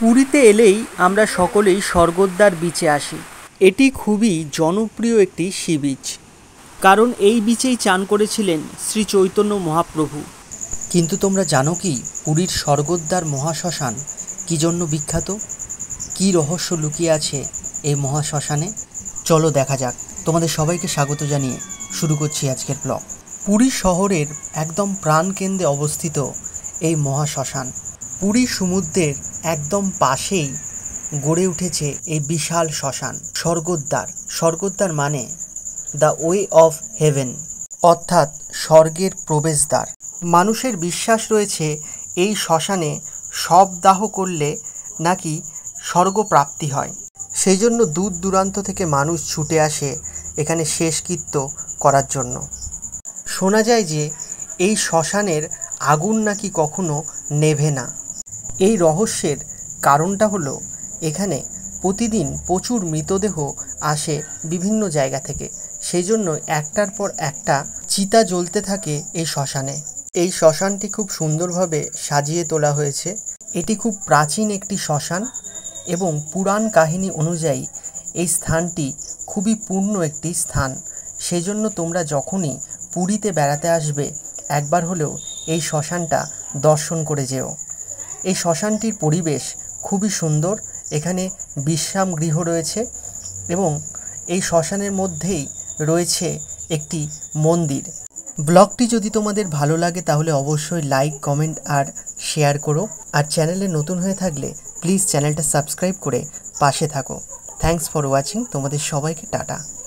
পুরীতে এলেই আমরা সকলেই স্বর্গদ্বার বিচে আসি এটি খুবই জনপ্রিয় একটি সি বিচ কারণ এই বিচেই চান করেছিলেন শ্রী চৈতন্য মহাপ্রভু কিন্তু তোমরা জানো কি পুরীর স্বর্গদ্বার মহাশ্মশান কী জন্য বিখ্যাত কি রহস্য লুকিয়ে আছে এই মহাশ্মশানে চলো দেখা যাক তোমাদের সবাইকে স্বাগত জানিয়ে শুরু করছি আজকের ব্লগ পুরী শহরের একদম প্রাণকেন্দ্রে অবস্থিত এই মহাশ্মশান পুরী সমুদ্রের একদম পাশেই গড়ে উঠেছে এই বিশাল শ্মশান স্বর্গোদ্বার স্বর্গদ্বার মানে দ্য ওয়ে অফ হেভেন অর্থাৎ স্বর্গের প্রবেশদ্বার মানুষের বিশ্বাস রয়েছে এই শ্মশানে সব দাহ করলে নাকি স্বর্গপ্রাপ্তি হয় সেই জন্য দূর দূরান্ত থেকে মানুষ ছুটে আসে এখানে শেষকৃত্য করার জন্য শোনা যায় যে এই শ্মশানের আগুন নাকি কখনো নেভে না এই রহস্যের কারণটা হলো এখানে প্রতিদিন প্রচুর মৃতদেহ আসে বিভিন্ন জায়গা থেকে সেই জন্য একটার পর একটা চিতা জ্বলতে থাকে এই শ্মশানে এই শ্মশানটি খুব সুন্দরভাবে সাজিয়ে তোলা হয়েছে এটি খুব প্রাচীন একটি শ্মশান এবং পুরাণ কাহিনী অনুযায়ী এই স্থানটি খুবই পূর্ণ একটি স্থান সেজন্য তোমরা যখনই পুরীতে বেড়াতে আসবে একবার হলেও এই শ্মশানটা দর্শন করে যেও এই শ্মশানটির পরিবেশ খুবই সুন্দর এখানে বিশ্রাম গৃহ রয়েছে এবং এই শ্মশানের মধ্যেই রয়েছে একটি মন্দির ব্লগটি যদি তোমাদের ভালো লাগে তাহলে অবশ্যই লাইক কমেন্ট আর শেয়ার করো আর চ্যানেলে নতুন হয়ে থাকলে প্লিজ চ্যানেলটা সাবস্ক্রাইব করে পাশে থাকো থ্যাংকস ফর ওয়াচিং তোমাদের সবাইকে টাটা